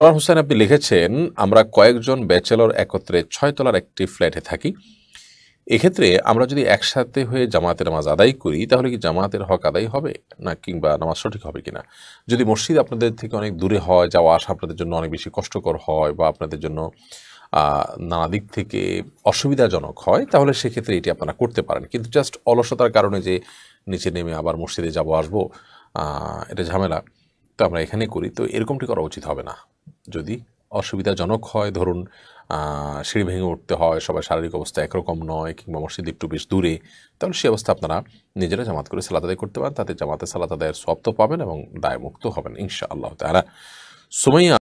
আনোয়ার হোসেন আপনি লিখেছেন আমরা কয়েকজন ব্যাচেলর একত্রে ছয়তলার একটি ফ্ল্যাটে থাকি এক্ষেত্রে আমরা যদি একসাথে হয়ে জামাতের নামাজ আদায় করি তাহলে কি জামাতের হক আদায় হবে না কিংবা নামাজ সঠিক হবে কিনা যদি মসজিদ আপনাদের থেকে অনেক দূরে হয় যাওয়া আসা আপনাদের জন্য অনেক বেশি কষ্টকর হয় বা আপনাদের জন্য নানা দিক থেকে অসুবিধাজনক হয় তাহলে সেক্ষেত্রে এটি আপনারা করতে পারেন কিন্তু জাস্ট অলসতার কারণে যে নিচে নেমে আবার মসজিদে যাবো আসবো এটা ঝামেলা তো আমরা এখানে করি তো এরকমটি করা উচিত হবে না যদি অসুবিধাজনক হয় ধরুন সিঁড়ি ভেঙে উঠতে হয় সবার শারীরিক অবস্থা একরকম নয় কিংবা মসজিদ একটু বেশ দূরে তাহলে সেই অবস্থা আপনারা নিজেরা জামাত করে সালাত আদায় করতে পারেন তাতে জামাতে সালাত আদায়ের সব তো পাবেন এবং দায়মুক্ত হবেন ইনশা আল্লাহ তারা সময়